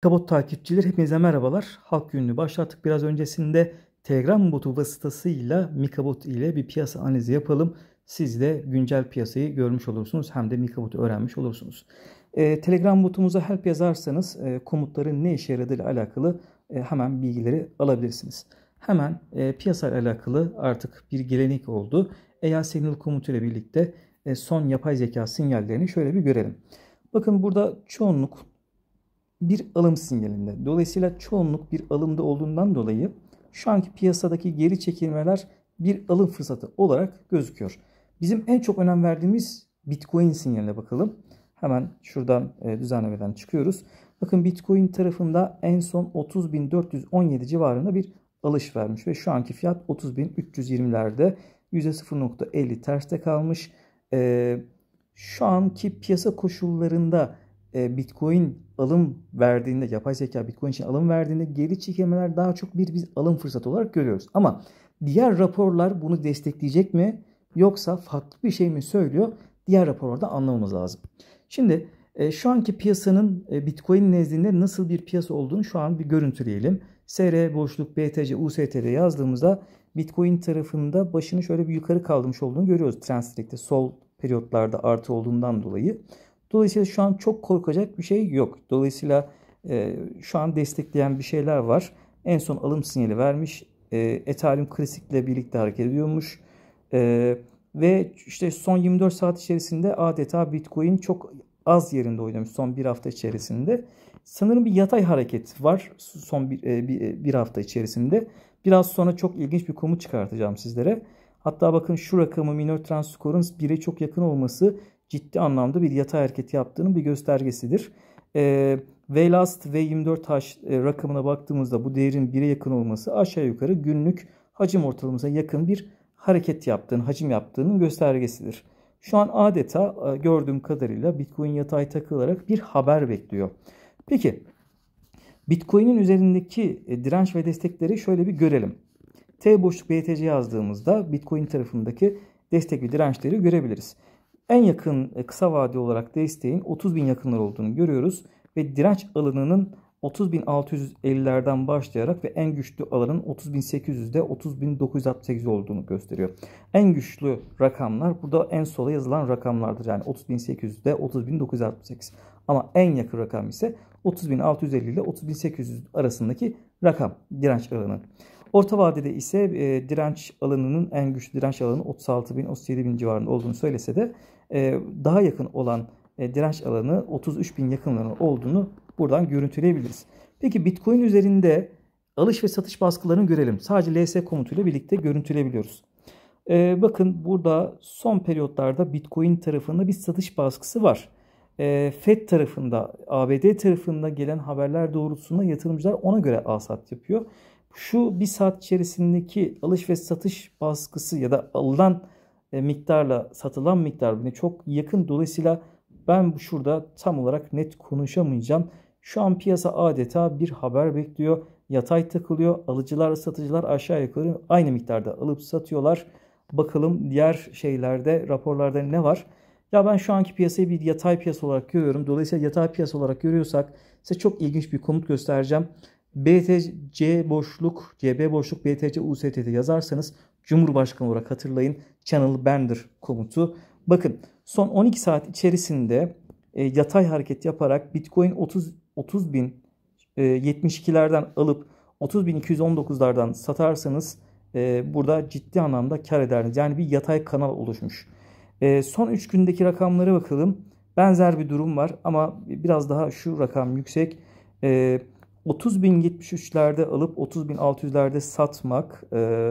Kabot takipçiler hepinize merhabalar. Halk gününü başlattık biraz öncesinde Telegram botu vasıtasıyla Mikabot ile bir piyasa analizi yapalım. Siz de güncel piyasayı görmüş olursunuz hem de Mikabot'u öğrenmiş olursunuz. E, Telegram botumuza help yazarsanız e, komutların ne işe yaradığı ile alakalı e, hemen bilgileri alabilirsiniz. Hemen e, piyasa ile alakalı artık bir gelenek oldu. Eğer Signal komutu ile birlikte e, son yapay zeka sinyallerini şöyle bir görelim. Bakın burada çoğunluk bir alım sinyalinde. Dolayısıyla çoğunluk bir alımda olduğundan dolayı şu anki piyasadaki geri çekilmeler bir alım fırsatı olarak gözüküyor. Bizim en çok önem verdiğimiz Bitcoin sinyaline bakalım. Hemen şuradan e, düzenlemeden çıkıyoruz. Bakın Bitcoin tarafında en son 30.417 civarında bir alış vermiş ve şu anki fiyat 30.320'lerde %0.50 terste kalmış. E, şu anki piyasa koşullarında e, Bitcoin alım verdiğinde, yapay zeka Bitcoin için alım verdiğinde geri çekilmeler daha çok bir biz alım fırsatı olarak görüyoruz. Ama diğer raporlar bunu destekleyecek mi yoksa farklı bir şey mi söylüyor? Diğer raporlarda anlamamız lazım. Şimdi e, şu anki piyasanın e, Bitcoin nezdinde nasıl bir piyasa olduğunu şu an bir görüntüleyelim. SR boşluk BTC UST'de yazdığımızda Bitcoin tarafında başını şöyle bir yukarı kaldırmış olduğunu görüyoruz. Transdirekte sol periyotlarda artı olduğundan dolayı. Dolayısıyla şu an çok korkacak bir şey yok. Dolayısıyla e, şu an destekleyen bir şeyler var. En son alım sinyali vermiş. E, Ethereum klasikle birlikte hareket ediyormuş. E, ve işte son 24 saat içerisinde adeta Bitcoin çok az yerinde oynamış son bir hafta içerisinde. Sanırım bir yatay hareket var son bir, e, bir, e, bir hafta içerisinde. Biraz sonra çok ilginç bir kumu çıkartacağım sizlere. Hatta bakın şu rakamı minor trans skorun 1'e çok yakın olması ciddi anlamda bir yatay hareket yaptığının bir göstergesidir. E, ee, VLAST V24H e, rakamına baktığımızda bu değerin 1'e yakın olması aşağı yukarı günlük hacim ortalamasına yakın bir hareket yaptığının, hacim yaptığının göstergesidir. Şu an adeta e, gördüğüm kadarıyla Bitcoin yatay takılarak bir haber bekliyor. Peki Bitcoin'in üzerindeki e, direnç ve destekleri şöyle bir görelim. T boşluk BTC yazdığımızda Bitcoin tarafındaki destek ve dirençleri görebiliriz. En yakın e, kısa vade olarak desteğin 30 bin yakınlar olduğunu görüyoruz ve direnç alanının 30.650'lerden başlayarak ve en güçlü alanın 30.800'de 30.968 olduğunu gösteriyor. En güçlü rakamlar burada en sola yazılan rakamlardır. Yani 30.800'de 30.968. Ama en yakın rakam ise 30.650 ile 30.800 arasındaki rakam direnç alanı. Orta vadede ise e, direnç alanının en güçlü direnç alanı 36 bin 37 bin civarında olduğunu söylese de e, daha yakın olan e, direnç alanı 33 bin yakınlarının olduğunu buradan görüntüleyebiliriz. Peki Bitcoin üzerinde alış ve satış baskılarını görelim. Sadece LS komutuyla birlikte görüntüleyebiliyoruz. Ee, bakın burada son periyotlarda Bitcoin tarafında bir satış baskısı var. Ee, Fed tarafında, ABD tarafında gelen haberler doğrultusunda yatırımcılar ona göre alsat yapıyor şu bir saat içerisindeki alış ve satış baskısı ya da alınan e, miktarla satılan miktar birbirine çok yakın. Dolayısıyla ben şurada tam olarak net konuşamayacağım. Şu an piyasa adeta bir haber bekliyor. Yatay takılıyor. Alıcılar satıcılar aşağı yukarı aynı miktarda alıp satıyorlar. Bakalım diğer şeylerde raporlarda ne var? Ya ben şu anki piyasayı bir yatay piyasa olarak görüyorum. Dolayısıyla yatay piyasa olarak görüyorsak size çok ilginç bir komut göstereceğim. BTC boşluk, CB boşluk BTC USTT yazarsanız Cumhurbaşkanı olarak hatırlayın Channel Bender komutu. Bakın son 12 saat içerisinde e, yatay hareket yaparak Bitcoin 30 30 bin e, 72'lerden alıp 30.219'lardan satarsanız e, burada ciddi anlamda kar ederdiniz. Yani bir yatay kanal oluşmuş. E, son 3 gündeki rakamlara bakalım. Benzer bir durum var ama biraz daha şu rakam yüksek. E, 30.073'lerde alıp 30.600'lerde satmak e,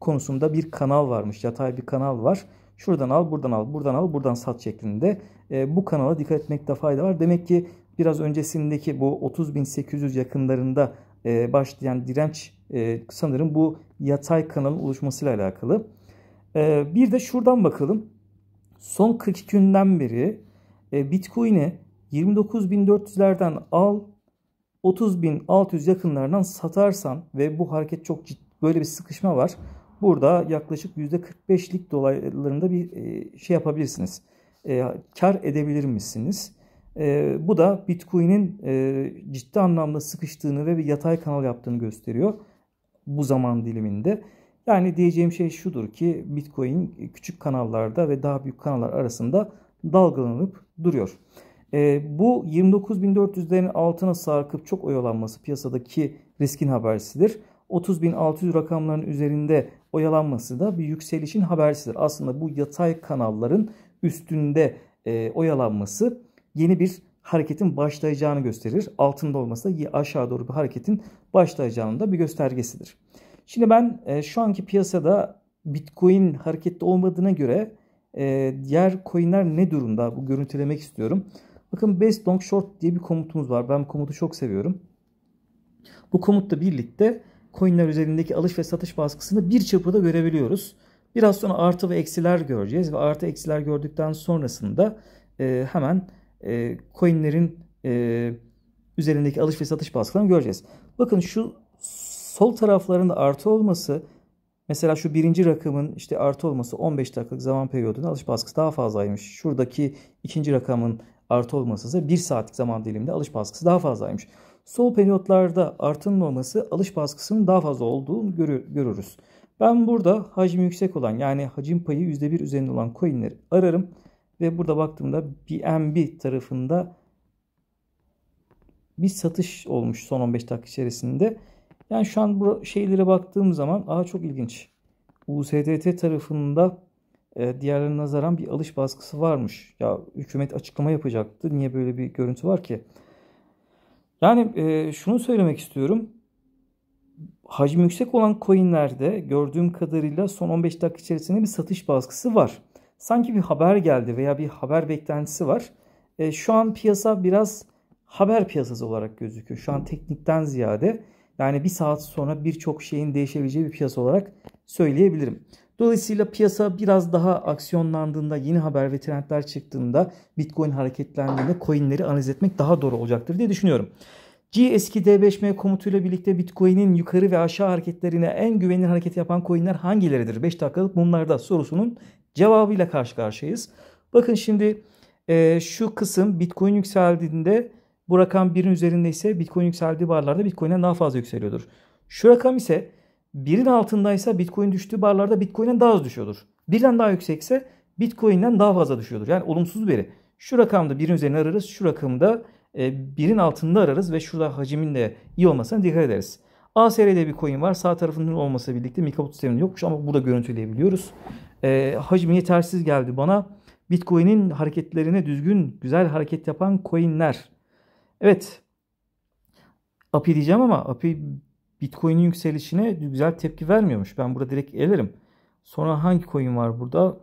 konusunda bir kanal varmış. Yatay bir kanal var. Şuradan al, buradan al, buradan al, buradan sat şeklinde. E, bu kanala dikkat etmekte fayda var. Demek ki biraz öncesindeki bu 30.800 yakınlarında e, başlayan direnç e, sanırım bu yatay kanalın oluşmasıyla alakalı. E, bir de şuradan bakalım. Son 42 günden beri e, Bitcoin'i 29.400'lerden al 30.600 yakınlarından satarsan ve bu hareket çok ciddi böyle bir sıkışma var. Burada yaklaşık %45'lik dolaylarında bir e, şey yapabilirsiniz. E, kar edebilir misiniz? E, bu da Bitcoin'in ciddi anlamda sıkıştığını ve bir yatay kanal yaptığını gösteriyor bu zaman diliminde. Yani diyeceğim şey şudur ki Bitcoin küçük kanallarda ve daha büyük kanallar arasında dalgalanıp duruyor. E, bu 29.400'lerin altına sarkıp çok oyalanması piyasadaki riskin habersidir. 30.600 rakamların üzerinde oyalanması da bir yükselişin habersidir. Aslında bu yatay kanalların üstünde e, oyalanması yeni bir hareketin başlayacağını gösterir. Altında olması da aşağı doğru bir hareketin başlayacağının da bir göstergesidir. Şimdi ben e, şu anki piyasada Bitcoin hareketli olmadığına göre e, diğer coinler ne durumda? Bu görüntülemek istiyorum. Bakın best long short diye bir komutumuz var. Ben bu komutu çok seviyorum. Bu komutla birlikte coinler üzerindeki alış ve satış baskısını bir çırpıda görebiliyoruz. Biraz sonra artı ve eksiler göreceğiz ve artı eksiler gördükten sonrasında e, hemen e, coinlerin e, üzerindeki alış ve satış baskılarını göreceğiz. Bakın şu sol taraflarında artı olması mesela şu birinci rakamın işte artı olması 15 dakikalık zaman periyodunda alış baskısı daha fazlaymış. Şuradaki ikinci rakamın artı olması ise 1 saatlik zaman diliminde alış baskısı daha fazlaymış. Sol periyotlarda artının olması alış baskısının daha fazla olduğunu görürüz. Ben burada hacim yüksek olan yani hacim payı %1 üzerinde olan coinleri ararım. Ve burada baktığımda BNB tarafında bir satış olmuş son 15 dakika içerisinde. Yani şu an bu şeylere baktığım zaman aa çok ilginç. USDT tarafında e, diğerlerine nazaran bir alış baskısı varmış. Ya hükümet açıklama yapacaktı. Niye böyle bir görüntü var ki? Yani e, şunu söylemek istiyorum. Hacmi yüksek olan coinlerde gördüğüm kadarıyla son 15 dakika içerisinde bir satış baskısı var. Sanki bir haber geldi veya bir haber beklentisi var. E, şu an piyasa biraz haber piyasası olarak gözüküyor. Şu an teknikten ziyade yani bir saat sonra birçok şeyin değişebileceği bir piyasa olarak söyleyebilirim. Dolayısıyla piyasa biraz daha aksiyonlandığında, yeni haber ve trendler çıktığında Bitcoin hareketlendiğinde coinleri analiz etmek daha doğru olacaktır diye düşünüyorum. G-eski-D5M komutuyla birlikte Bitcoin'in yukarı ve aşağı hareketlerine en güvenilir hareket yapan coinler hangileridir? 5 dakikalık bunlarda sorusunun cevabıyla karşı karşıyayız. Bakın şimdi e, şu kısım Bitcoin yükseldiğinde bu rakam 1'in üzerinde ise Bitcoin yükseldiği barlarda Bitcoin'den daha fazla yükseliyordur. Şu rakam ise Birin altındaysa Bitcoin düştüğü barlarda Bitcoin'den daha az düşüyordur. Birden daha yüksekse Bitcoin'den daha fazla düşüyordur. Yani olumsuz veri. Şu rakamda birin üzerine ararız. Şu rakamda e, birin altında ararız ve şurada hacimin de iyi olmasına dikkat ederiz. ASR'de bir coin var. Sağ tarafının olması birlikte Mikaput sistemi yokmuş ama burada görüntüleyebiliyoruz. E, hacim yetersiz geldi bana. Bitcoin'in hareketlerine düzgün, güzel hareket yapan coinler. Evet. API diyeceğim ama API Bitcoin'in yükselişine güzel tepki vermiyormuş. Ben burada direkt elerim. Sonra hangi coin var burada?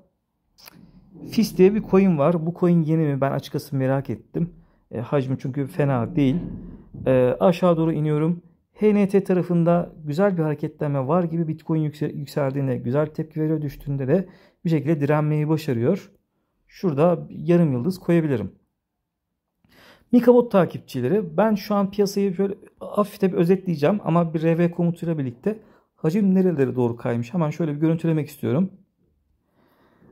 FIS diye bir coin var. Bu coin yeni mi? Ben açıkçası merak ettim. E, hacmi çünkü fena değil. E, aşağı doğru iniyorum. HNT tarafında güzel bir hareketlenme var gibi Bitcoin yüksel yükseldiğinde güzel tepki veriyor. Düştüğünde de bir şekilde direnmeyi başarıyor. Şurada yarım yıldız koyabilirim. Mikabot takipçileri ben şu an piyasayı şöyle hafif bir özetleyeceğim ama bir RV komutuyla birlikte hacim nerelere doğru kaymış hemen şöyle bir görüntülemek istiyorum.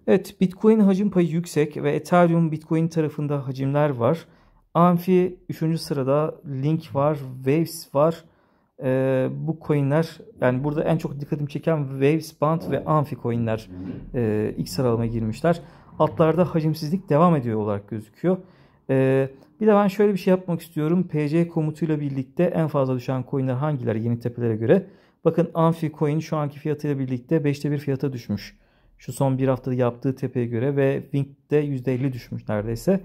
Evet Bitcoin hacim payı yüksek ve Ethereum Bitcoin tarafında hacimler var. Amfi 3. sırada Link var, Waves var. Ee, bu coinler yani burada en çok dikkatimi çeken Waves, Band ve Amfi coinler e, ilk sıralamaya girmişler. Altlarda hacimsizlik devam ediyor olarak gözüküyor. Ee, bir de ben şöyle bir şey yapmak istiyorum. PC komutuyla birlikte en fazla düşen coinler hangileri yeni tepelere göre? Bakın Amphi coin şu anki fiyatıyla birlikte 5'te 1 fiyata düşmüş. Şu son bir haftada yaptığı tepeye göre ve Wink'de %50 düşmüş neredeyse.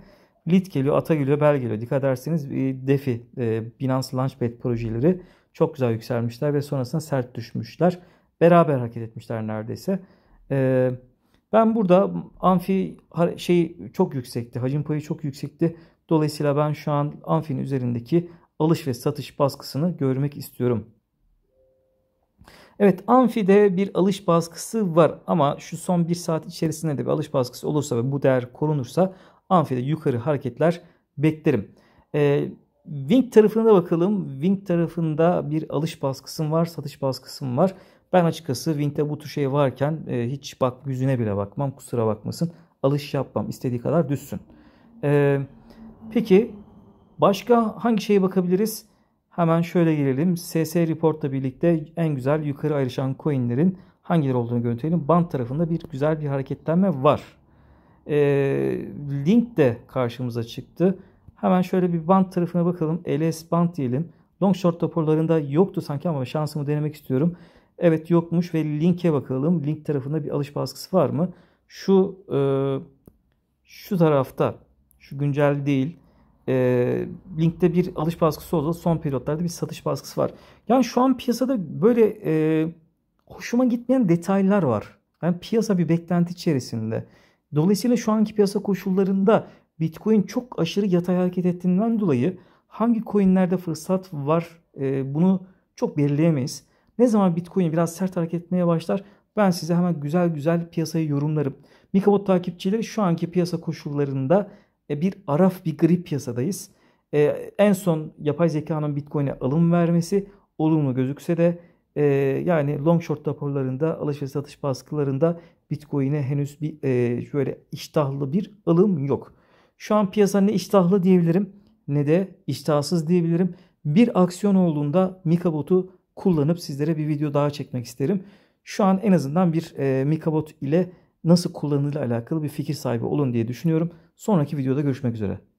Lead geliyor, ata geliyor, bel geliyor. Dikkat ederseniz e, DeFi, e, Binance Launchpad projeleri çok güzel yükselmişler ve sonrasında sert düşmüşler. Beraber hareket etmişler neredeyse. Ee, ben burada amfi şey çok yüksekti. Hacim payı çok yüksekti. Dolayısıyla ben şu an amfinin üzerindeki alış ve satış baskısını görmek istiyorum. Evet amfide bir alış baskısı var ama şu son bir saat içerisinde de bir alış baskısı olursa ve bu değer korunursa amfide yukarı hareketler beklerim. Ee, Wing tarafına bakalım. Wing tarafında bir alış baskısım var, satış baskısım var. Ben açıkçası Wing'de bu tür şey varken e, hiç bak yüzüne bile bakmam. Kusura bakmasın. Alış yapmam. istediği kadar düşsün. E, peki başka hangi şeye bakabiliriz? Hemen şöyle girelim. SS Report'la birlikte en güzel yukarı ayrışan coinlerin hangileri olduğunu görüntüleyelim. Band tarafında bir güzel bir hareketlenme var. E, link de karşımıza çıktı. Hemen şöyle bir band tarafına bakalım. LS band diyelim. Long short raporlarında yoktu sanki ama şansımı denemek istiyorum. Evet yokmuş ve linke bakalım. Link tarafında bir alış baskısı var mı? Şu e, şu tarafta şu güncel değil. E, linkte bir alış baskısı oldu. Son periyotlarda bir satış baskısı var. Yani şu an piyasada böyle e, hoşuma gitmeyen detaylar var. Yani piyasa bir beklenti içerisinde. Dolayısıyla şu anki piyasa koşullarında Bitcoin çok aşırı yatay hareket ettiğinden dolayı hangi coinlerde fırsat var e, bunu çok belirleyemeyiz. Ne zaman Bitcoin biraz sert hareket etmeye başlar ben size hemen güzel güzel piyasayı yorumlarım. Mikabot takipçileri şu anki piyasa koşullarında e, bir araf bir grip piyasadayız. E, en son yapay zekanın Bitcoin'e alım vermesi olumlu gözükse de e, yani long short raporlarında alış ve satış baskılarında Bitcoin'e henüz bir şöyle iştahlı bir alım yok. Şu an piyasa ne iştahlı diyebilirim ne de iştahsız diyebilirim. Bir aksiyon olduğunda Mikabot'u kullanıp sizlere bir video daha çekmek isterim. Şu an en azından bir e, Mikabot ile nasıl kullanılır alakalı bir fikir sahibi olun diye düşünüyorum. Sonraki videoda görüşmek üzere.